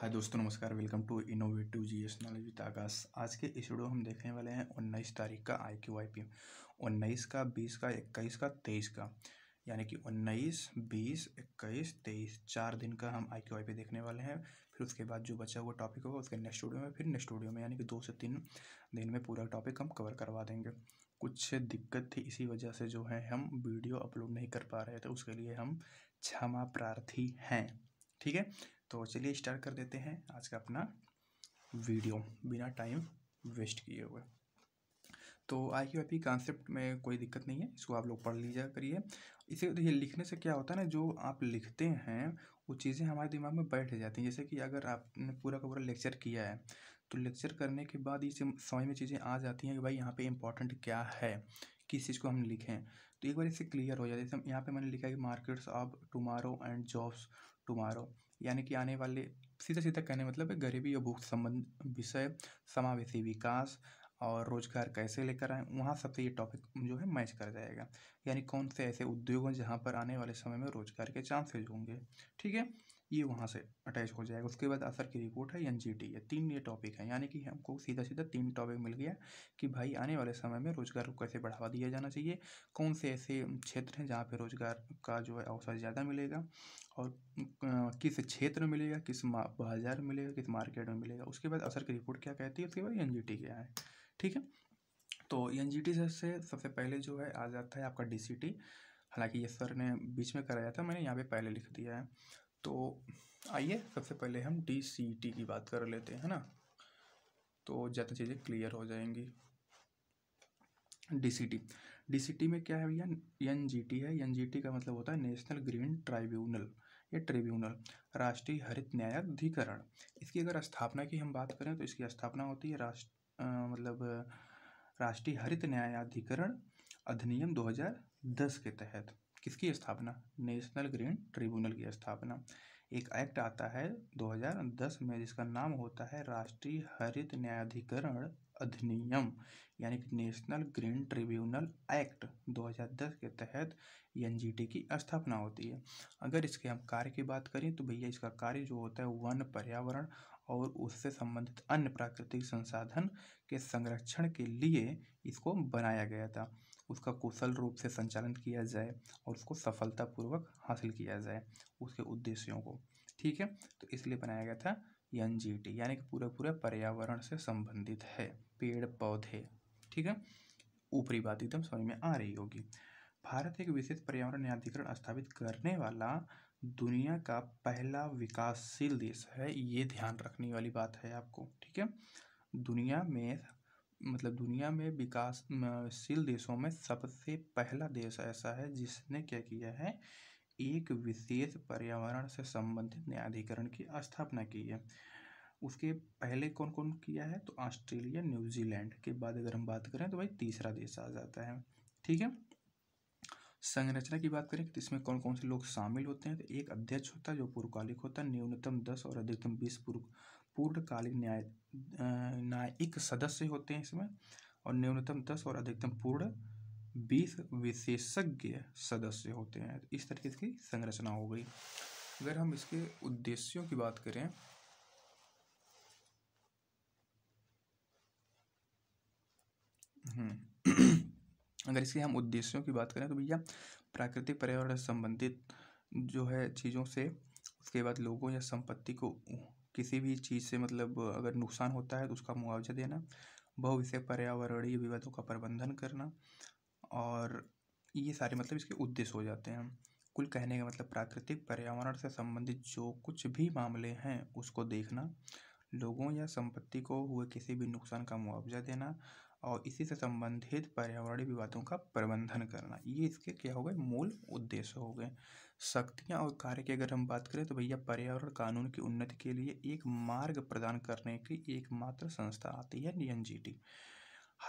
हाय दोस्तों नमस्कार welcome to innovative G S knowledge with Aakash आज के इस वीडियो हम देखने वाले हैं उन्नीस तारीख का आई क्यू आई पी उन्नीस का बीस का इक्कीस का तेईस का यानी कि उन्नीस बीस इक्कीस तेईस चार दिन का हम आई क्यू आई पी देखने वाले हैं फिर उसके बाद जो बचा हुआ टॉपिक होगा उसके नेक्स्ट स्टूडियो में फिर नेक्स्ट स्टूडियो में यानी कि दो से तीन दिन में पूरा टॉपिक हम कवर करवा देंगे कुछ दिक्कत थी इसी वजह से जो है हम वीडियो अपलोड नहीं कर पा रहे थे उसके लिए हम क्षमा प्रार्थी हैं ठीक है तो चलिए स्टार्ट कर देते हैं आज का अपना वीडियो बिना टाइम वेस्ट किए हुए तो आई क्यू आई कॉन्सेप्ट में कोई दिक्कत नहीं है इसको आप लोग पढ़ लीजिए करिए इसे देखिए लिखने से क्या होता है ना जो आप लिखते हैं वो चीज़ें हमारे दिमाग में बैठ जाती हैं जैसे कि अगर आपने पूरा का पूरा लेक्चर किया है तो लेक्चर करने के बाद ये समझ में चीज़ें आ जाती हैं कि भाई यहाँ पे इम्पॉर्टेंट क्या है किस चीज़ को हम लिखें तो एक बार इससे क्लियर हो जाए जैसे यहाँ पे मैंने लिखा है कि markets of tomorrow and jobs tomorrow यानी कि आने वाले सीधा सीधा कहने मतलब है गरीबी और भूख संबंध विषय समावेशी विकास और रोजगार कैसे लेकर आए वहाँ सबसे ये टॉपिक जो है मैच कर जाएगा यानी कौन से ऐसे उद्योग हैं जहाँ पर आने वाले समय में रोजगार के चांसेज होंगे ठीक है ये वहाँ से अटैच हो जाएगा उसके बाद असर की रिपोर्ट है एन ये तीन ये टॉपिक है यानी कि हमको सीधा सीधा तीन टॉपिक मिल गया कि भाई आने वाले समय में रोज़गार को कैसे बढ़ावा दिया जाना चाहिए कौन से ऐसे क्षेत्र हैं जहाँ पर रोज़गार का जो है अवसर ज़्यादा मिलेगा और किस क्षेत्र में मिलेगा किस बाज़ार में मिलेगा किस मार्केट में मिलेगा उसके बाद असर की रिपोर्ट क्या कहती है उसके बाद एन क्या है ठीक है तो एन से सबसे पहले जो है आ जाता है आपका डी हालांकि ये सर ने बीच में कराया था मैंने यहाँ पे पहले लिख दिया है तो आइए सबसे पहले हम डी सी टी की बात कर लेते हैं ना तो ज़्यादा चीज़ें क्लियर हो जाएंगी D C T D C T में क्या है भैया एन जी टी है एन जी टी का मतलब होता है नेशनल ग्रीन ट्राइब्यूनल या ट्रिब्यूनल राष्ट्रीय हरित न्यायाधिकरण इसकी अगर स्थापना की हम बात करें तो इसकी स्थापना होती है राष्ट्र मतलब राष्ट्रीय हरित न्यायाधिकरण अधिनियम 2010 के तहत किसकी स्थापना नेशनल ग्रीन ट्रिब्यूनल की स्थापना एक एक्ट आता है 2010 में जिसका नाम होता है राष्ट्रीय हरित न्यायाधिकरण अधिनियम यानी कि नेशनल ग्रीन ट्रिब्यूनल एक्ट 2010 के तहत एनजीटी की स्थापना होती है अगर इसके हम कार्य की बात करें तो भैया इसका कार्य जो होता है वन पर्यावरण और उससे संबंधित अन्य प्राकृतिक संसाधन के संरक्षण के लिए इसको बनाया गया था उसका कुशल रूप से संचालन किया जाए और उसको सफलतापूर्वक हासिल किया जाए उसके उद्देश्यों को ठीक है तो इसलिए बनाया गया था एन यानी कि पूरा पूरा पर्यावरण से संबंधित है पेड़ पौधे ठीक है ऊपरी बात एकदम समझ में आ रही होगी भारत एक विशेष पर्यावरण न्यायाधिकरण स्थापित करने वाला दुनिया का पहला विकासशील देश है ये ध्यान रखने वाली बात है आपको ठीक है दुनिया में मतलब दुनिया में विकासशील देशों में सबसे पहला देश ऐसा है जिसने क्या किया है एक विशेष पर्यावरण से संबंधित न्यायाधिकरण की स्थापना की है उसके पहले कौन कौन किया है तो ऑस्ट्रेलिया न्यूजीलैंड के बाद अगर हम बात करें तो भाई तीसरा देश आ जाता है ठीक है संरचना की बात करें तो इसमें कौन कौन से लोग शामिल होते हैं तो एक अध्यक्ष होता है जो पूर्वकालिक होता है न्यूनतम दस और अधिकतम बीस पूर्व पूर्णकालिक न्याय न्यायिक सदस्य होते हैं इसमें और न्यूनतम दस और अधिकतम पूर्ण बीस विशेषज्ञ सदस्य होते हैं इस तरीके की संरचना हो गई अगर हम इसके उद्देश्यों की बात करें हम्म अगर इसके हम उद्देश्यों की बात करें तो भैया प्राकृतिक पर्यावरण संबंधित जो है चीज़ों से उसके बाद लोगों या संपत्ति को किसी भी चीज़ से मतलब अगर नुकसान होता है तो उसका मुआवजा देना भविष्य पर्यावरणीय विवादों का प्रबंधन करना और ये सारे मतलब इसके उद्देश्य हो जाते हैं कुल कहने का मतलब प्राकृतिक पर्यावरण से संबंधित जो कुछ भी मामले हैं उसको देखना लोगों या संपत्ति को हुए किसी भी नुकसान का मुआवजा देना और इसी से संबंधित पर्यावरणीय विवादों का प्रबंधन करना ये इसके क्या हो गए मूल उद्देश्य हो गए शक्तियाँ और कार्य की अगर हम बात करें तो भैया पर्यावरण कानून की उन्नति के लिए एक मार्ग प्रदान करने की एकमात्र संस्था आती है एन जी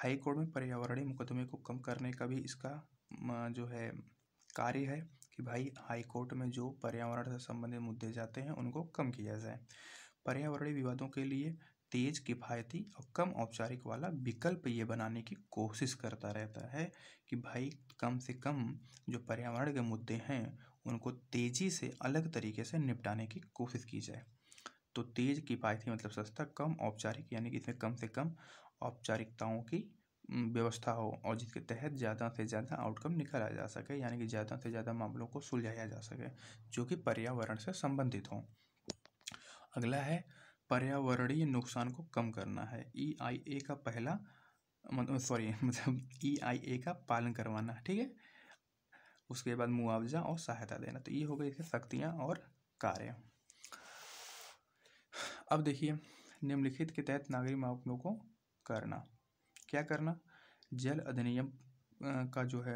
हाई कोर्ट में पर्यावरणीय मुकदमे को कम करने का भी इसका जो है कार्य है कि भाई हाई कोर्ट में जो पर्यावरण से संबंधित मुद्दे जाते हैं उनको कम किया जाए पर्यावरणीय विवादों के लिए तेज़ किफ़ायती और कम औपचारिक वाला विकल्प ये बनाने की कोशिश करता रहता है कि भाई कम से कम जो पर्यावरण के मुद्दे हैं उनको तेज़ी से अलग तरीके से निपटाने की कोशिश की जाए तो तेज़ किफ़ायती मतलब सस्ता कम औपचारिक यानी कि इसमें कम से कम औपचारिकताओं की व्यवस्था हो और जिसके तहत ज़्यादा से ज़्यादा आउटकम निकाला जा सके यानी कि ज़्यादा से ज़्यादा मामलों को सुलझाया जा सके जो कि पर्यावरण से संबंधित हों अगला है पर्यावरणीय नुकसान को कम करना है ई आई ए का पहला सॉरी मतलब ई आई ए का पालन करवाना ठीक है उसके बाद मुआवजा और सहायता देना तो ये हो गए इसके शक्तियाँ और कार्य अब देखिए निम्नलिखित के तहत नागरिक मापनों को करना क्या करना जल अधिनियम का जो है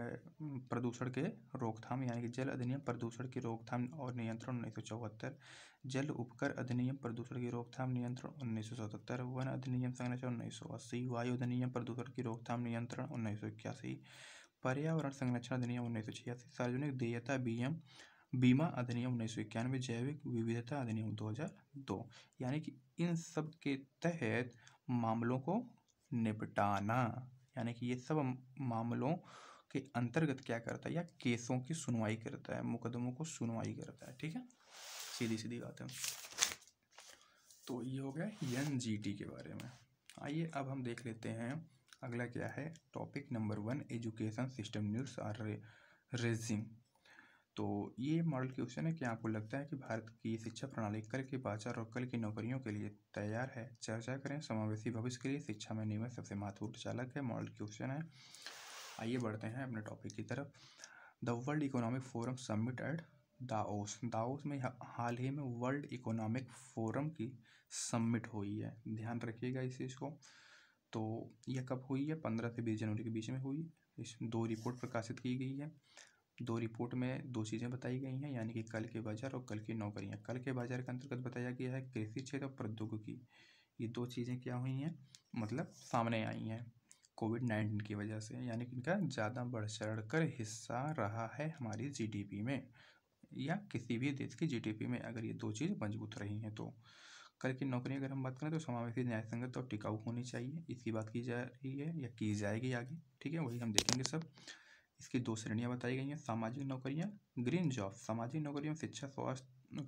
प्रदूषण के रोकथाम यानी कि जल अधिनियम प्रदूषण की रोकथाम और नियंत्रण उन्नीस सौ चौहत्तर जल उपकर अधिनियम प्रदूषण की रोकथाम नियंत्रण उन्नीस सौ सतहत्तर वन अधिनियम संरक्षण उन्नीस सौ अस्सी वायु अधिनियम प्रदूषण की रोकथाम नियंत्रण उन्नीस सौ इक्यासी पर्यावरण संरक्षण अधिनियम उन्नीस सौ छियासी सार्वजनिक देयता बीएम बीमा अधिनियम उन्नीस सौ इक्यानवे जैविक विविधता अधिनियम 2002 यानी कि इन सब के तहत मामलों को निपटाना यानी कि ये सब मामलों के अंतर्गत क्या करता है या केसों की सुनवाई करता है मुकदमों को सुनवाई करता है ठीक है सीधी सीधी बात है तो ये हो गया एन के बारे में आइए अब हम देख लेते हैं अगला क्या है topic number one education system news आर रेजिम तो ये मॉडल क्वेश्चन है कि आपको लगता है कि भारत की शिक्षा प्रणाली कल के बाजार और कल की नौकरियों के लिए तैयार है चर्चा करें समावेशी भविष्य के लिए शिक्षा में नियमित सबसे महत्वपूर्ण चालक है मॉडल क्वेश्चन है आइए बढ़ते हैं अपने टॉपिक की तरफ the world economic forum summit at Davos Davos में हाल ही में वर्ल्ड इकोनॉमिक फोरम की सबमिट हुई है ध्यान रखिएगा इस चीज़ को तो यह कब हुई है पंद्रह से बीस जनवरी के बीच में हुई इस दो रिपोर्ट प्रकाशित की गई है दो रिपोर्ट में दो चीज़ें बताई गई हैं यानी कि कल के बाज़ार और कल की नौकरियां कल के बाज़ार के अंतर्गत बताया गया है कृषि क्षेत्र और प्रौद्योगिकी ये दो चीज़ें क्या हुई हैं मतलब सामने आई हैं कोविड नाइन्टीन की वजह से यानी कि इनका ज़्यादा बढ़ चढ़ कर हिस्सा रहा है हमारी जीडीपी में या किसी भी देश की जीडीपी में अगर ये दो चीज़ मजबूत रही हैं तो कल की नौकरी अगर हम बात करें तो समावेशी न्याय संगत और टिकाऊ होनी चाहिए इसकी बात की जा रही है या की जाएगी आगे ठीक है वही हम देखेंगे सब इसकी दो श्रेणियाँ बताई गई हैं सामाजिक नौकरियाँ ग्रीन जॉब सामाजिक नौकरियों शिक्षा स्वास्थ्य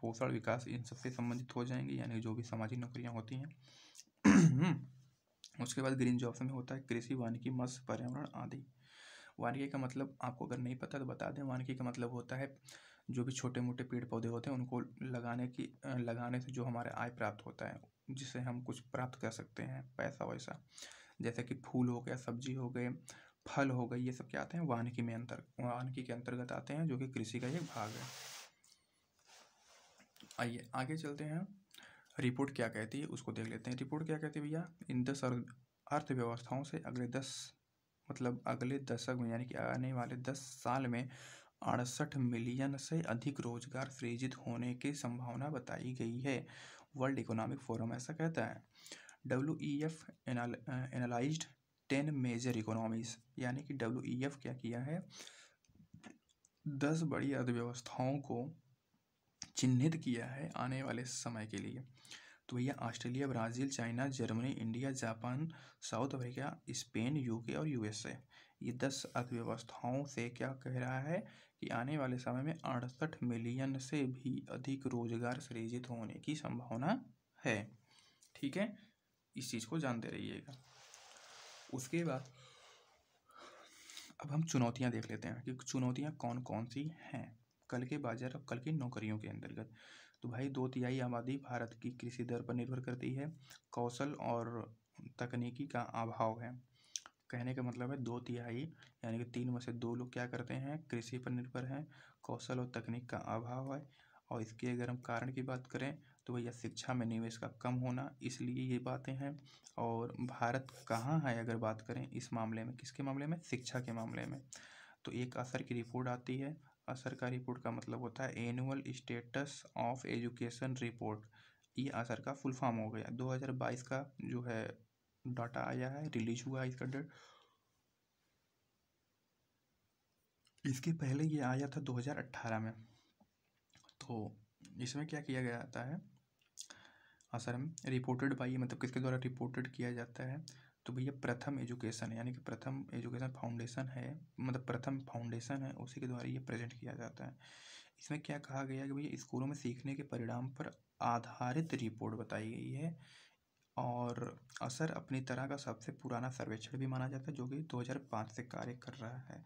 पोषण विकास इन सबसे संबंधित हो जाएंगी यानी जो भी सामाजिक नौकरियाँ होती हैं उसके बाद ग्रीन जॉब्स में होता है कृषि वानिकी मत्स्य पर्यावरण आदि वानिकी का मतलब आपको अगर नहीं पता तो बता दें वानिकी का मतलब होता है जो भी छोटे मोटे पेड़ पौधे होते हैं उनको लगाने की लगाने से जो हमारे आय प्राप्त होता है जिससे हम कुछ प्राप्त कर सकते हैं पैसा वैसा जैसे कि फूल हो गया सब्जी हो गए फल हो गई ये सब क्या आते हैं वानिकी में अंतर वानिकी के अंतर्गत आते हैं जो कि कृषि का एक भाग है आइए आगे चलते हैं रिपोर्ट क्या कहती है उसको देख लेते हैं रिपोर्ट क्या कहती है भैया इन दस अर्थव्यवस्थाओं से अगले दस मतलब अगले दशक में यानी कि आने वाले दस साल में अड़सठ मिलियन से अधिक रोजगार सृजित होने की संभावना बताई गई है वर्ल्ड इकोनॉमिक फोरम ऐसा कहता है W E F analysed ten major economies यानी कि डब्ल्यू e क्या किया है दस बड़ी अर्थव्यवस्थाओं को चिन्हित किया है आने वाले समय के लिए तो भैया Australia Brazil China Germany India Japan South Africa Spain UK और यूएसए ये दस अर्थव्यवस्थाओं से क्या कह रहा है कि आने वाले समय में अड़सठ मिलियन से भी अधिक रोजगार सृजित होने की संभावना है ठीक है इस चीज़ को जानते रहिएगा उसके बाद अब हम चुनौतियाँ देख लेते हैं कि चुनौतियाँ कौन कौन सी हैं कल के बाजार और कल की नौकरियों के अंतर्गत तो भाई दो तिहाई आबादी भारत की कृषि दर पर निर्भर करती है कौशल और तकनीकी का अभाव है कहने का मतलब है दो तिहाई यानी कि तीन में से दो लोग क्या करते हैं कृषि पर निर्भर हैं कौशल और तकनीक का अभाव है और इसके अगर हम कारण की बात करें तो भैया शिक्षा में निवेश का कम होना इसलिए ये बातें हैं और भारत कहाँ है अगर बात करें इस मामले में किसके मामले में शिक्षा के मामले में तो एक असर की रिपोर्ट आती है असर का रिपोर्ट का मतलब होता है annual status of education report ये असर का फुल फॉर्म हो गया 2022 का जो है डाटा आया है रिलीज हुआ है इसका डेट इसके पहले ये आया था 2018 में तो इसमें क्या किया गया जाता है हाँ सर रिपोर्टेड बाई मतलब किसके द्वारा रिपोर्टेड किया जाता है तो भैया प्रथम एजुकेशन यानी कि प्रथम एजुकेशन फाउंडेशन है मतलब प्रथम फाउंडेशन है उसी के द्वारा ये प्रेजेंट किया जाता है इसमें क्या कहा गया कि भैया स्कूलों में सीखने के परिणाम पर आधारित रिपोर्ट बताई गई है और असर अपनी तरह का सबसे पुराना सर्वेक्षण भी माना जाता है जो कि 2005 से कार्य कर रहा है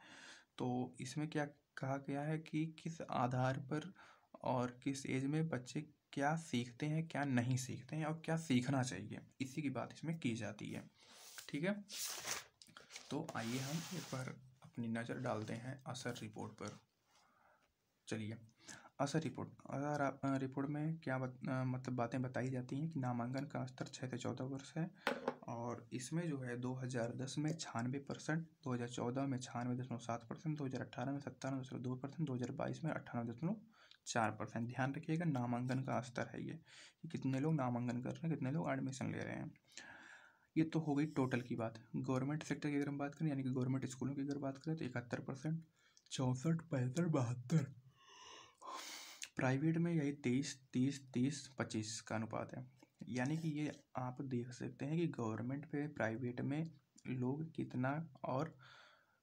तो इसमें क्या कहा गया है कि किस आधार पर और किस एज में बच्चे क्या सीखते हैं क्या नहीं सीखते हैं और क्या सीखना चाहिए इसी की बात इसमें की जाती है ठीक है तो आइए हम एक बार अपनी नज़र डालते हैं असर रिपोर्ट पर चलिए असर रिपोर्ट असर रिपोर्ट में क्या बत, आ, मतलब बातें बताई जाती हैं कि नामांकन का स्तर छः से चौदह वर्ष है और इसमें जो है 2010 में छियानवे परसेंट दो में छियानवे दशमलव सात परसेंट दो में सत्तानवे दशमलव दो परसेंट दो में अट्ठानवे दशमलव चार परसेंट ध्यान रखिएगा नामांकन का स्तर है ये कि कितने लोग नामांकन कर रहे हैं कितने लोग एडमिशन ले रहे हैं ये तो हो गई टोटल की बात गवर्नमेंट सेक्टर की अगर हम बात करें यानी कि गवर्नमेंट स्कूलों की अगर बात करें तो इकहत्तर परसेंट चौंसठ पैंसठ बहत्तर प्राइवेट में यही तेईस तीस तीस पच्चीस का अनुपात है यानी कि ये आप देख सकते हैं कि गवर्नमेंट पे प्राइवेट में लोग कितना और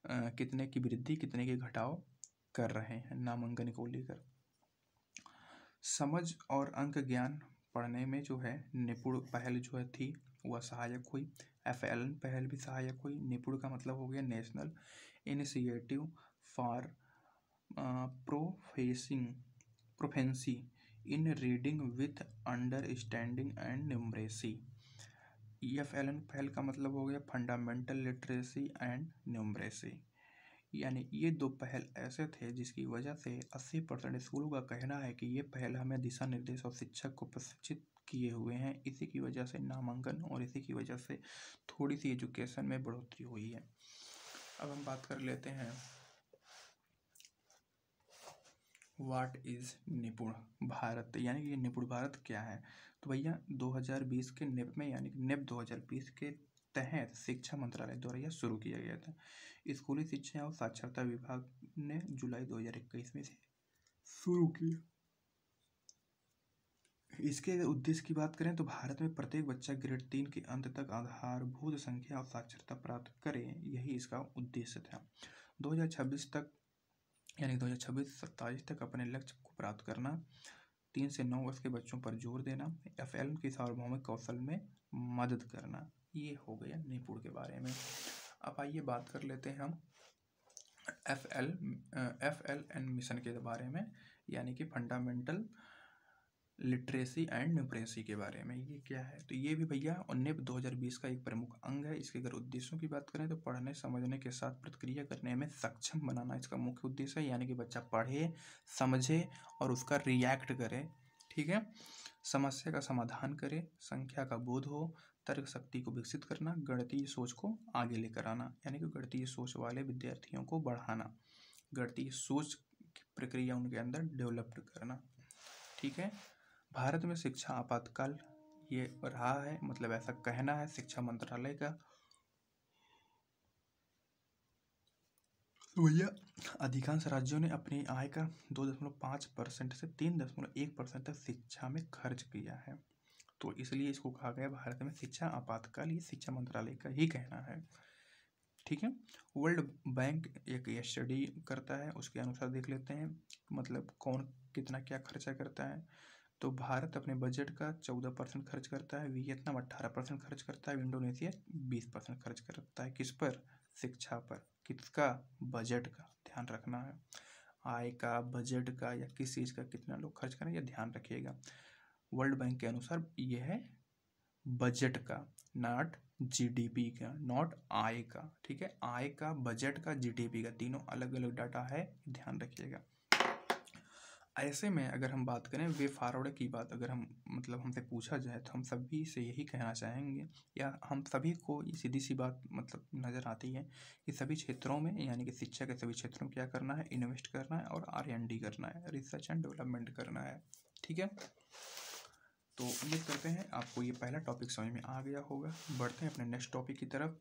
आ, कितने की वृद्धि कितने की घटाव कर रहे हैं नामांकन को लेकर समझ और अंक ज्ञान पढ़ने में जो है निपुण पहल जो है थी वह सहायक हुई एफ एल एन पहल भी सहायक हुई निपुण का मतलब हो गया national initiative for professing proficiency in reading with understanding and numeracy F L N पहल का मतलब हो गया फंडामेंटल लिटरेसी एंड न्यूमरेसी यानी ये दो पहल ऐसे थे जिसकी वजह से 80 परसेंट स्कूलों का कहना है कि ये पहल हमें दिशा निर्देश और शिक्षक को प्रशिक्षित किए हुए हैं इसी की वजह से नामांकन और इसी की वजह से थोड़ी सी एजुकेशन में बढ़ोतरी हुई है अब हम बात कर लेते हैं वाट इज़ निपुण भारत यानी कि निपुण भारत क्या है तो भैया 2020 के नेप में यानी कि नेप 2020 के तहत शिक्षा मंत्रालय द्वारा यह शुरू किया गया था स्कूली शिक्षा और साक्षरता विभाग ने जुलाई 2021 में से शुरू किया इसके उद्देश्य की बात करें तो भारत में प्रत्येक बच्चा ग्रेड तीन के अंत तक आधारभूत संख्या और साक्षरता प्राप्त करे यही इसका उद्देश्य था 2026 तक यानी 2026 सत्ताईस तक अपने लक्ष्य को प्राप्त करना तीन से नौ वर्ष के बच्चों पर जोर देना एफ एल की सार्वभौमिक कौशल में मदद करना ये हो गया निपुण के बारे में अब आइए बात कर लेते हैं हम F L F L N mission के बारे में यानी कि फंडामेंटल लिटरेसी एंड न्यूपरेसी के बारे में ये क्या है तो ये भी भैया दो हजार 2020 का एक प्रमुख अंग है इसके अगर उद्देश्यों की बात करें तो पढ़ने समझने के साथ प्रतिक्रिया करने में सक्षम बनाना इसका मुख्य उद्देश्य है यानी कि बच्चा पढ़े समझे और उसका रिएक्ट करे ठीक है समस्या का समाधान करे संख्या का बोध हो तर्क शक्ति को विकसित करना गणितीय सोच को आगे लेकर आना यानी कि गणितीय सोच वाले विद्यार्थियों को बढ़ाना गणितीय सोच की प्रक्रिया उनके अंदर डेवलप्ड करना ठीक है भारत में शिक्षा आपातकाल ये रहा है मतलब ऐसा कहना है शिक्षा मंत्रालय का तो भैया अधिकांश राज्यों ने अपनी आय का दो दशमलव पाँच परसेंट से तीन दशमलव एक परसेंट तक शिक्षा में खर्च किया है तो इसलिए इसको कहा गया भारत में शिक्षा आपातकाल ये शिक्षा मंत्रालय का ही कहना है ठीक है वर्ल्ड बैंक एक स्टडी करता है उसके अनुसार देख लेते हैं मतलब कौन कितना क्या खर्चा करता है तो भारत अपने बजट का चौदह परसेंट खर्च करता है वियतनाम अट्ठारह परसेंट खर्च करता है इंडोनेशिया बीस परसेंट खर्च करता है किस पर शिक्षा पर किसका बजट का ध्यान रखना है आय का बजट का या किस चीज़ का कितना लोग खर्च करें यह ध्यान रखिएगा वर्ल्ड बैंक के अनुसार ये है बजट का नॉट जीडीपी का नॉट आय का ठीक है आय का बजट का जीडीपी का तीनों अलग अलग डाटा है ध्यान रखिएगा ऐसे में अगर हम बात करें वे फॉरवर्ड की बात अगर हम मतलब हमसे पूछा जाए तो हम सभी से यही कहना चाहेंगे या हम सभी को सीधी सी बात मतलब नज़र आती है कि सभी क्षेत्रों में यानी कि शिक्षा के सभी क्षेत्रों में क्या करना है इन्वेस्ट करना है और आर एन डी करना है रिसर्च एंड डेवलपमेंट करना है ठीक है तो उम्मीद करते हैं आपको ये पहला टॉपिक समझ में आ गया होगा बढ़ते हैं अपने नेक्स्ट टॉपिक की तरफ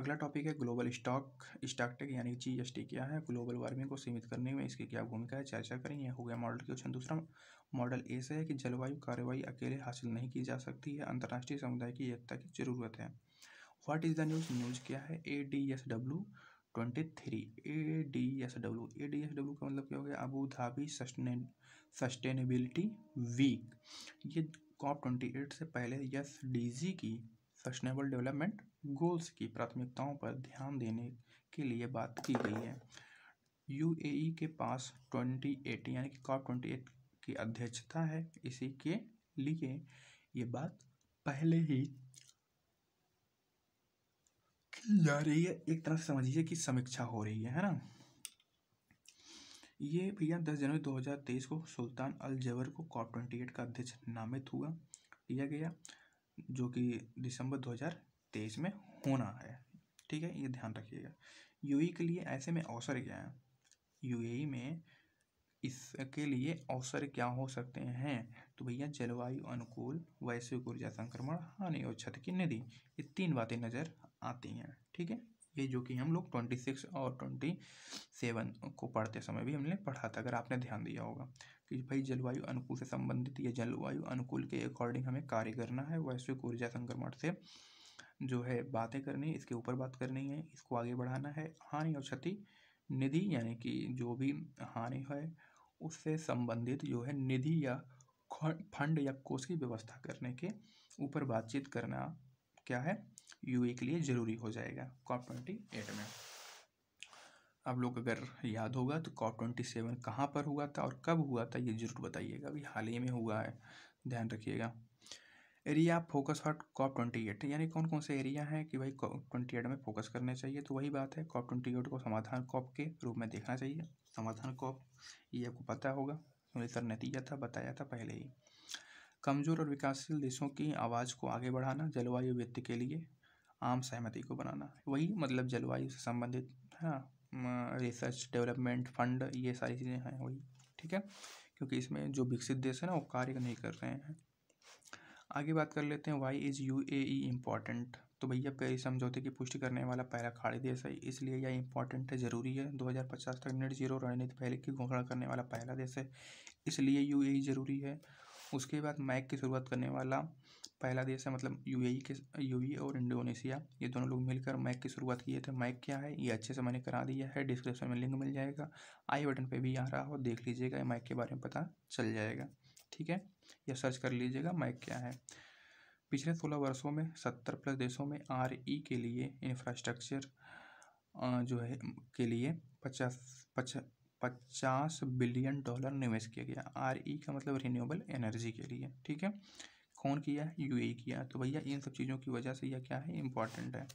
अगला टॉपिक है ग्लोबल स्टॉक स्टॉक टेक यानी जी एस टी क्या है ग्लोबल वार्मिंग को सीमित करने में इसकी क्या भूमिका है चर्चा करें यह हो गया मॉडल क्वेश्चन दूसरा मॉडल ऐसे है कि जलवायु कार्रवाई अकेले हासिल नहीं की जा सकती है अंतर्राष्ट्रीय समुदाय की एकता की जरूरत है what is the news news क्या है A D S W twenty three A D S W A D S W का मतलब क्या हो गया Abu Dhabi sustain sustainability week ये कॉप ट्वेंटी एट से पहले यस डी की सस्टेनेबल डेवलपमेंट गोल्स की प्राथमिकताओं पर ध्यान देने के लिए बात की गई है यू के पास ट्वेंटी एट यानी कि कॉप ट्वेंटी एट की अध्यक्षता है इसी के लिए ये बात पहले ही की जा रही है एक तरह से समझिए कि समीक्षा हो रही है है ना ये भैया दस जनवरी 2023 को सुल्तान अल जबर को कॉप ट्वेंटी एट का अध्यक्ष नामित हुआ किया गया जो कि दिसंबर 2023 में होना है ठीक है ये ध्यान रखिएगा यूएई के लिए ऐसे में अवसर क्या है यूएई में इसके लिए अवसर क्या हो सकते हैं तो भैया जलवायु अनुकूल वैश्विक ऊर्जा संक्रमण हानि और छत की निधि ये तीन बातें नज़र आती हैं ठीक है ये जो कि हम लोग ट्वेंटी सिक्स और ट्वेंटी सेवन को पढ़ते समय भी हमने पढ़ा था अगर आपने ध्यान दिया होगा कि भाई जलवायु अनुकूल से संबंधित या जलवायु अनुकूल के अकॉर्डिंग हमें कार्य करना है वैश्विक ऊर्जा संक्रमण से जो है बातें करनी है इसके ऊपर बात करनी है इसको आगे बढ़ाना है हानि और क्षति निधि यानी कि जो भी हानि है उससे संबंधित जो है निधि या फंड या कोष की व्यवस्था करने के ऊपर बातचीत करना क्या है यू ए के लिए ज़रूरी हो जाएगा कॉप ट्वेंटी एट में आप लोग अगर याद होगा तो कॉप ट्वेंटी सेवन कहाँ पर हुआ था और कब हुआ था ये जरूर बताइएगा अभी हाल ही में हुआ है ध्यान रखिएगा area focus hot COP twenty eight यानी कौन कौन से एरिया हैं कि भाई कॉप ट्वेंटी एट में फोकस करने चाहिए तो वही बात है कॉप ट्वेंटी एट को समाधान कॉप के रूप में देखना चाहिए समाधान कॉप ये आपको पता होगा सुनील सर ने दिया था बताया था पहले ही कमज़ोर और विकासशील देशों की आवाज़ को आगे बढ़ाना जलवायु वित्त के लिए आम सहमति को बनाना वही मतलब जलवायु से संबंधित है रिसर्च डेवलपमेंट फंड ये सारी चीज़ें हैं वही ठीक है क्योंकि इसमें जो विकसित देश है ना वो कार्य नहीं कर रहे हैं आगे बात कर लेते हैं why is U A important तो भैया पेरिस समझौते की पुष्टि करने वाला पहला खाड़ी देश है इसलिए यह इम्पॉर्टेंट है ज़रूरी है 2050 तक नेट जीरो रणनीति पहले की घोषणा करने वाला पहला देश है इसलिए यू ए e ज़रूरी है उसके बाद मैक की शुरुआत करने वाला पहला देश है मतलब यूएई e के यूएई e और इंडोनेशिया ये दोनों लोग मिलकर मैक की शुरुआत किए थे मैक क्या है ये अच्छे से मैंने करा दिया है डिस्क्रिप्शन में लिंक मिल जाएगा आई बटन पे भी आ रहा हो देख लीजिएगा मैक के बारे में पता चल जाएगा ठीक है या सर्च कर लीजिएगा मैक क्या है पिछले सोलह वर्षों में सत्तर प्लस देशों में आर ई e के लिए इंफ्रास्ट्रक्चर जो है के लिए पचास पचास बिलियन डॉलर निवेश किया गया आर ई का मतलब रिन्यूएबल एनर्जी के लिए ठीक है कौन किया है यू किया तो भैया इन सब चीज़ों की वजह से यह क्या है इम्पॉर्टेंट है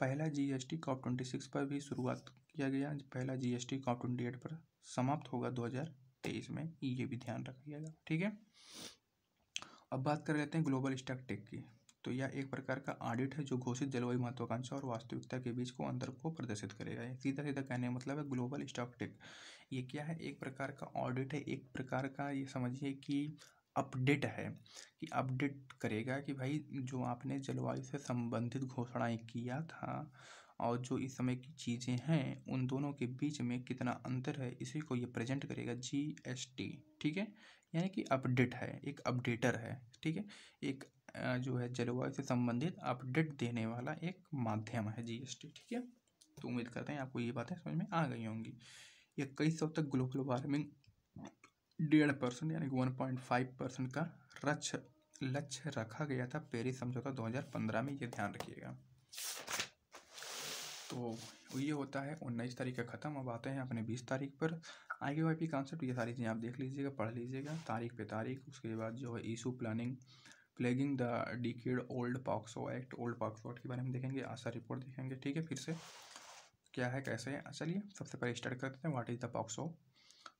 पहला जीएसटी कॉप ट्वेंटी सिक्स पर भी शुरुआत किया गया पहला जीएसटी कॉप ट्वेंटी एट पर समाप्त होगा दो हज़ार तेईस में ये भी ध्यान रखिएगा ठीक है अब बात कर लेते हैं ग्लोबल स्टॉक टेक की तो यह एक प्रकार का ऑडिट है जो घोषित जलवायु महत्वाकांक्षा और वास्तविकता के बीच को अंतर को प्रदर्शित करेगा सीधा सीधा कहने का मतलब है ग्लोबल स्टॉक टेक ये क्या है एक प्रकार का ऑडिट है एक प्रकार का ये समझिए कि अपडेट है कि अपडेट करेगा कि भाई जो आपने जलवायु से संबंधित घोषणाएं किया था और जो इस समय की चीज़ें हैं उन दोनों के बीच में कितना अंतर है इसी को ये प्रेजेंट करेगा जी एस टी ठीक है यानी कि अपडेट है एक अपडेटर है ठीक है एक जो है जलवायु से संबंधित अपडेट देने वाला एक माध्यम है जी एस टी ठीक है तो उम्मीद करते हैं आपको ये बातें समझ में आ गई होंगी कई सौ तक ग्लोबल वार्मिंग डेढ़ परसेंट यानी कि वन पॉइंट फाइव परसेंट का रक्ष लक्ष्य रखा गया था पेरिस समझौता 2015 में ये ध्यान रखिएगा तो ये होता है उन्नीस तारीख का ख़त्म अब आते हैं अपने बीस तारीख पर आई के वाई पी कॉन्सेप्ट ये सारी चीज़ें आप देख लीजिएगा पढ़ लीजिएगा तारीख पे तारीख उसके बाद जो है issue planning plaguing the decade old POCSO act old POCSO act के बारे में देखेंगे आशा रिपोर्ट देखेंगे ठीक है फिर से क्या है कैसे है चलिए सबसे पहले स्टार्ट करते हैं व्हाट इज़ द पॉक्सो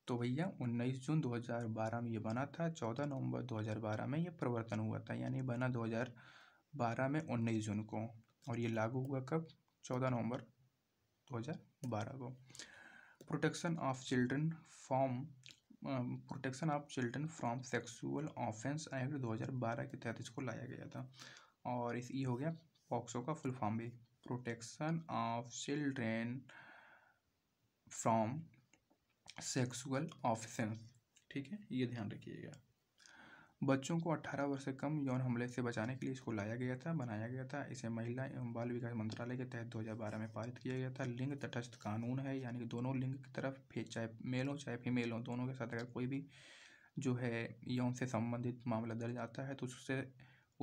तो भैया 19 जून 2012 में ये बना था 14 नवंबर 2012 में ये प्रवर्तन हुआ था यानी बना 2012 में 19 जून को और ये लागू हुआ कब 14 नवंबर 2012 को protection of children from protection of children from sexual offence act 2012 के तहत इसको लाया गया था और इस ये हो गया पॉक्सो का फुल फॉर्म भी protection of children from sexual offence ठीक है ये ध्यान रखिएगा बच्चों को 18 वर्ष से कम यौन हमले से बचाने के लिए इसको लाया गया था बनाया गया था इसे महिला एवं बाल विकास मंत्रालय के तहत 2012 में पारित किया गया था लिंग तटस्थ कानून है यानी कि दोनों लिंग की तरफ चाहे मेल हो चाहे फीमेल हो दोनों के साथ अगर कोई भी जो है यौन से संबंधित मामला दर्ज आता है तो उससे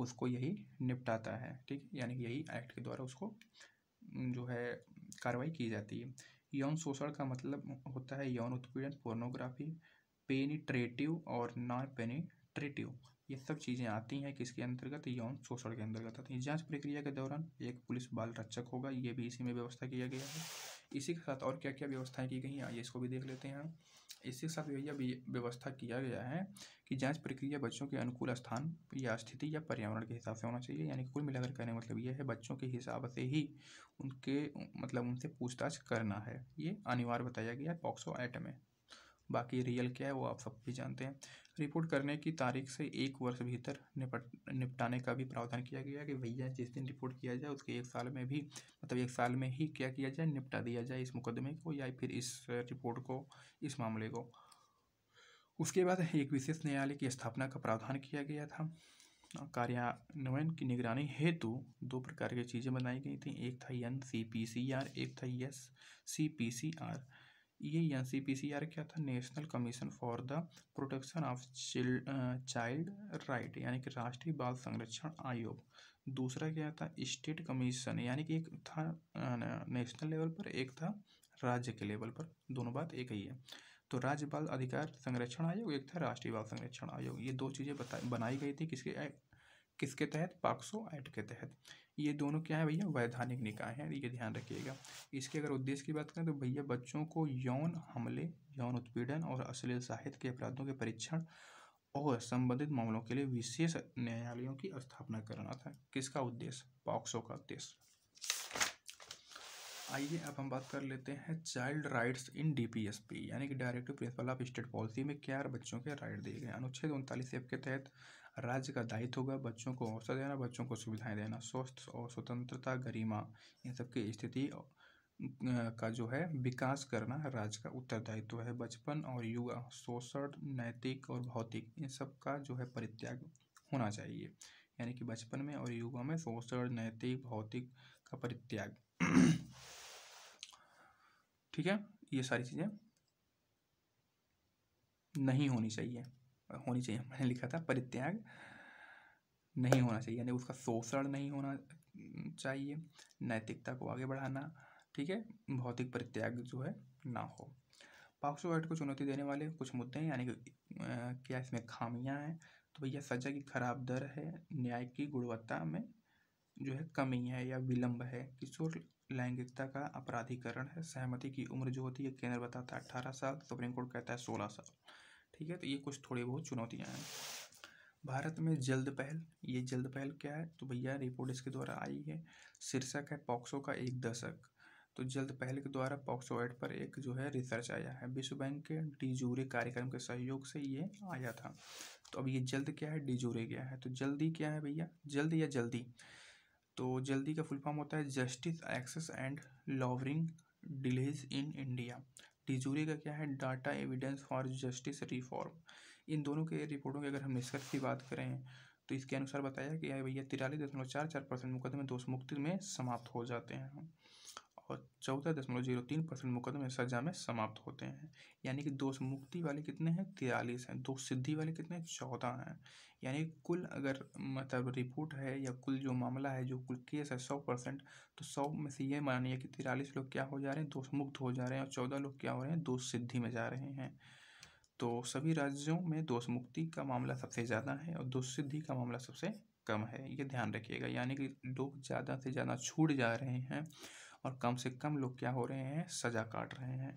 उसको यही निपटाता है ठीक यानी कि यही एक्ट के द्वारा उसको जो है कार्रवाई की जाती है यौन शोषण का मतलब होता है यौन उत्पीड़न पोर्नोग्राफी पेनिट्रेटिव और नॉन पेनी ट्रेटिव ये सब चीज़ें आती हैं किसके अंतर्गत यौन शोषण के अंतर्गत आती हैं जांच प्रक्रिया के दौरान एक पुलिस बाल रक्षक होगा ये भी इसी में व्यवस्था किया गया है इसी के साथ और क्या क्या व्यवस्थाएं की गई हैं आइए इसको भी देख लेते हैं इसी के साथ यह व्यवस्था किया गया है कि जांच प्रक्रिया बच्चों के अनुकूल स्थान या स्थिति या पर्यावरण के हिसाब से होना चाहिए यानी कुल मिलाकर कहने का मतलब यह है बच्चों के हिसाब से ही उनके मतलब उनसे पूछताछ करना है ये अनिवार्य बताया गया है पॉक्सो एक्ट में बाकी रियल क्या है वो आप सब भी जानते हैं रिपोर्ट करने की तारीख से एक वर्ष भीतर निपट निपटाने का भी प्रावधान किया गया है कि भैया जिस दिन रिपोर्ट किया जाए उसके एक साल में भी मतलब एक साल में ही क्या किया जाए निपटा दिया जाए इस मुकदमे को या फिर इस रिपोर्ट को इस मामले को उसके बाद एक विशेष न्यायालय की स्थापना का प्रावधान किया गया था कार्यान्वयन की निगरानी हेतु दो प्रकार की चीज़ें बनाई गई थी एक था N C P C R एक था S C P C R ये N C P C R क्या था national commission for the protection of child right यानी कि राष्ट्रीय बाल संरक्षण आयोग दूसरा क्या था स्टेट कमीशन यानी कि एक था नेशनल लेवल पर एक था राज्य के लेवल पर दोनों बात एक ही है तो राज्य बाल अधिकार संरक्षण आयोग एक था राष्ट्रीय बाल संरक्षण आयोग ये दो चीज़ें बनाई गई थी किसके किसके तहत पाक्सो एक्ट के तहत ये दोनों क्या है भैया वैधानिक निकाय हैं ये ध्यान रखिएगा इसके अगर उद्देश्य की बात करें तो भैया बच्चों को यौन हमले यौन उत्पीड़न और अश्लील साहित्य के अपराधों के परीक्षण और संबंधित मामलों के लिए विशेष न्यायालयों की स्थापना करना था किसका उद्देश्य पॉक्सो का उद्देश्य आइए अब हम बात कर लेते हैं चाइल्ड राइट्स इन डीपीएसपी यानी कि directive principle of state policy में क्या बच्चों के राइट दिए गए अनुच्छेद उनतालीस एफ के तहत राज्य का दायित्व होगा बच्चों को अवसर देना बच्चों को सुविधाएं देना स्वस्थ और स्वतंत्रता गरिमा इन सब की स्थिति का जो है विकास करना राज्य का उत्तरदायित्व है बचपन और युवा शोषण नैतिक और भौतिक इन सब का जो है परित्याग होना चाहिए यानी कि बचपन में और युवा में शोषण नैतिक भौतिक का परित्याग ठीक है ये सारी चीज़ें नहीं होनी चाहिए होनी चाहिए मैंने लिखा था परित्याग नहीं होना चाहिए यानी उसका शोषण नहीं होना चाहिए नैतिकता को आगे बढ़ाना ठीक है भौतिक परित्याग जो है ना हो पॉक्सो एक्ट को चुनौती देने वाले कुछ मुद्दे हैं यानी कि क्या इसमें खामियां हैं तो भैया सजा की खराब दर है न्याय की गुणवत्ता में जो है कमी है या विलंब है किशोर लैंगिकता का अपराधीकरण है सहमति की उम्र जो होती है केंद्र बताता है अट्ठारह साल सुप्रीम कोर्ट कहता है सोलह साल ठीक है तो ये कुछ थोड़ी बहुत चुनौतियाँ हैं भारत में जल्द पहल ये जल्द पहल क्या है तो भैया रिपोर्ट इसके द्वारा आई है शीर्षक है पॉक्सो का एक दशक तो जल्द पहल के द्वारा पॉक्सो एड पर एक जो है रिसर्च आया है विश्व बैंक के डिजूरे कार्यक्रम के सहयोग से ये आया था तो अब ये जल्द क्या है डिजूरे गया है तो जल्दी क्या है भैया जल्द या जल्दी तो जल्दी का फुल फॉर्म होता है justice access and lowering delays in India डिजूरी का क्या है data evidence for justice reform इन दोनों के रिपोर्टों के अगर हम निष्कर्ष की बात करें तो इसके अनुसार बताया कि भैया तिरालीस दशमलव चार चार परसेंट मुकदमे दोष मुक्ति में समाप्त हो जाते हैं और चौदह दशमलव जीरो तीन परसेंट मुकदमे सजा में समाप्त होते हैं यानी कि दोष मुक्ति वाले कितने हैं तिरालीस हैं दोष सिद्धि वाले कितने हैं चौदह हैं यानी कुल अगर मतलब रिपोर्ट है या कुल जो मामला है जो कुल केस है सौ परसेंट तो सौ में से ये मानिए कि तिरालीस लोग क्या हो जा रहे हैं दोष मुक्त हो जा रहे हैं और चौदह लोग क्या हो रहे हैं दोष सिद्धि में जा रहे हैं तो सभी राज्यों में दोष मुक्ति का मामला सबसे ज़्यादा है और दोष सिद्धि का मामला सबसे कम है ये ध्यान रखिएगा यानी कि लोग ज़्यादा से ज़्यादा छूट जा रहे हैं और कम से कम लोग क्या हो रहे हैं सज़ा काट रहे हैं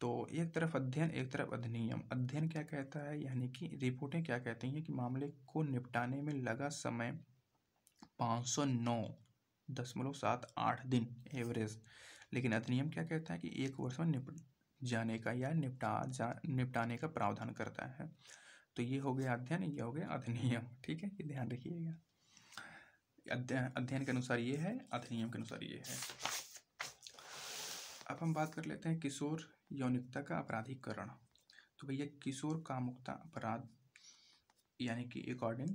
तो एक तरफ अध्ययन एक तरफ अधिनियम अध्ययन क्या कहता है यानी कि रिपोर्टें क्या कहती हैं कि मामले को निपटाने में लगा समय पाँच सौ नौ दशमलव सात आठ दिन एवरेज लेकिन अधिनियम क्या कहता है कि एक वर्ष में निप जाने का या निपटा जा निपटाने का प्रावधान करता है तो ये हो गया अध्ययन ये हो गया अधिनियम ठीक है ये ध्यान रखिएगा अध्ययन के अनुसार ये है अधिनियम के अनुसार ये है अब हम बात कर लेते हैं किशोर यौनिकता का अपराधीकरण तो भैया किशोर कामुकता अपराध यानी कि अकॉर्डिंग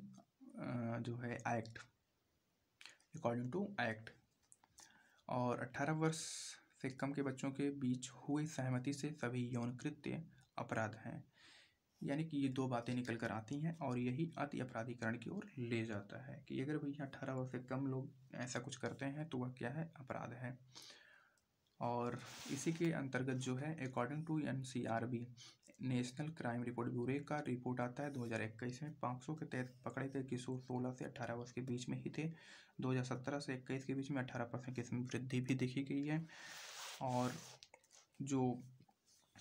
जो है एक्ट अकॉर्डिंग टू एक्ट और 18 वर्ष से कम के बच्चों के बीच हुए सहमति से सभी यौन कृत्य अपराध हैं यानी कि ये दो बातें निकल कर आती हैं और यही अति अपराधीकरण की ओर ले जाता है कि अगर भैया अठारह वर्ष से कम लोग ऐसा कुछ करते हैं तो वह क्या है अपराध है और इसी के अंतर्गत जो है according to N national crime report bureau का रिपोर्ट आता है 2021 में 500 के तहत पकड़े गए किशोर 16 से 18 वर्ष के बीच में ही थे 2017 से 21 के बीच में 18 परसेंट की वृद्धि भी देखी गई है और जो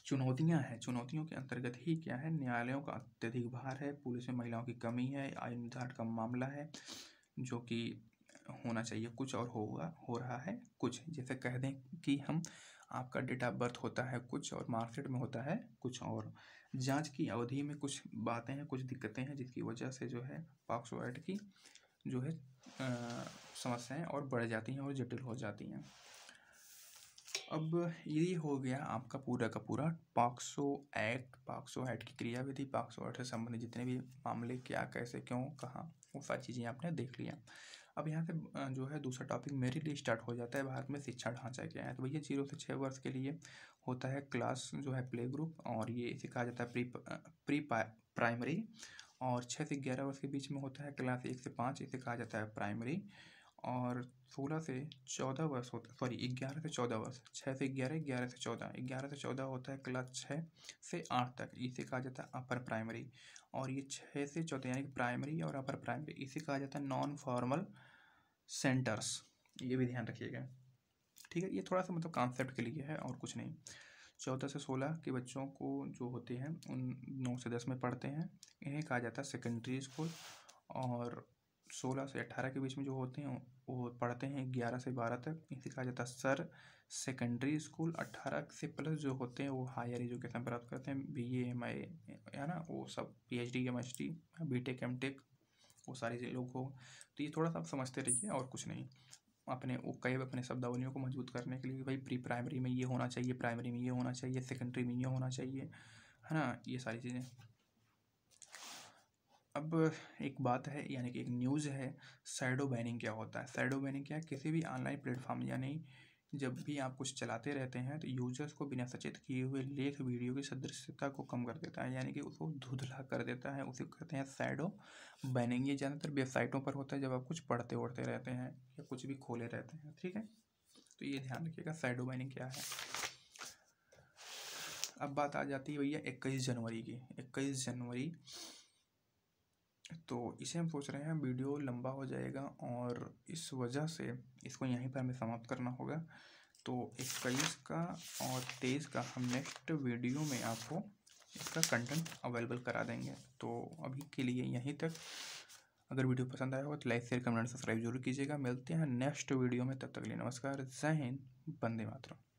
चुनौतियां हैं चुनौतियों के अंतर्गत ही क्या है न्यायालयों का अत्यधिक भार है पुलिस में महिलाओं की कमी है आय निर्धारण का मामला है जो कि होना चाहिए कुछ और होगा हो रहा है कुछ जैसे कह दें कि हम आपका डेट ऑफ बर्थ होता है कुछ और मार्कशीट में होता है कुछ और जांच की अवधि में कुछ बातें हैं कुछ दिक्कतें हैं जिसकी वजह से जो है पॉक्सो एक्ट की जो है समस्याएं और बढ़ जाती हैं और जटिल हो जाती हैं अब यही हो गया आपका पूरा का पूरा पाक्सो एक्ट पाक्सो एक्ट की क्रियाविधि पाक्सो एक्ट से संबंधित जितने भी मामले क्या कैसे क्यों कहाँ वो सारी चीज़ें आपने देख लिया अब यहाँ से जो है दूसरा टॉपिक मेरे लिए स्टार्ट हो जाता है भारत में शिक्षा ढांचा क्या है तो भैया जीरो से छः वर्ष के लिए होता है क्लास जो है प्ले ग्रुप और ये इसे कहा जाता है प्री प्री प्राइमरी और छः से ग्यारह वर्ष के बीच में होता है क्लास एक से पाँच इसे कहा जाता है प्राइमरी और सोलह से चौदह वर्ष होता सॉरी ग्यारह से चौदह वर्ष छः से ग्यारह ग्यारह से चौदह ग्यारह से चौदह होता है क्लास छः से आठ तक इसे कहा जाता है अपर प्राइमरी और ये छः से चौदह यानी कि प्राइमरी और अपर प्राइमरी इसे कहा जाता है नॉन फॉर्मल सेंटर्स ये भी ध्यान रखिएगा ठीक है ये थोड़ा सा मतलब कॉन्सेप्ट के लिए है और कुछ नहीं चौदह से सोलह के बच्चों को जो होते हैं उन नौ से दस में पढ़ते हैं इन्हें कहा जाता है सेकेंडरी स्कूल और सोलह से अट्ठारह के बीच में जो होते हैं वो पढ़ते हैं ग्यारह से बारह तक इसे कहा जाता है सर सेकेंडरी स्कूल अट्ठारह से प्लस जो होते हैं वो हायर एजुकेशन प्राप्त करते हैं बी ए एम आई है ना वो सब P H D M H D B tech M tech वो सारे लोग हो तो ये थोड़ा सा आप समझते रहिए और कुछ नहीं अपने कई अपने शब्दावलियों को मजबूत करने के लिए भाई प्री प्राइमरी में ये होना चाहिए प्राइमरी में ये होना चाहिए सेकेंडरी में ये होना चाहिए है ना ये सारी चीज़ें अब एक बात है यानी कि एक न्यूज़ है साइडो बैनिंग क्या होता है साइडो बैनिंग क्या है किसी भी ऑनलाइन प्लेटफॉर्म यानी जब भी आप कुछ चलाते रहते हैं तो यूजर्स को बिना सचेत किए हुए लेख वीडियो की सदृश्यता को कम कर देता है यानी कि उसको धुधला कर देता है उसे कहते हैं सैडो बैनिंग ये ज़्यादातर वेबसाइटों पर होता है जब आप कुछ पढ़ते उड़ते रहते हैं या कुछ भी खोले रहते हैं ठीक है तो ये ध्यान रखिएगा साइडो बैनिंग क्या है अब बात आ जाती है भैया इक्कीस जनवरी की इक्कीस जनवरी तो इसे हम सोच रहे हैं वीडियो लंबा हो जाएगा और इस वजह से इसको यहीं पर हमें समाप्त करना होगा तो इक्कीस का और तेईस का हम नेक्स्ट वीडियो में आपको इसका कंटेंट अवेलेबल करा देंगे तो अभी के लिए यहीं तक अगर वीडियो पसंद आया हो तो लाइक शेयर कमेंट सब्सक्राइब जरूर कीजिएगा मिलते हैं नेक्स्ट वीडियो में तब तक के लिए नमस्कार जय हिंद बंदे मातरम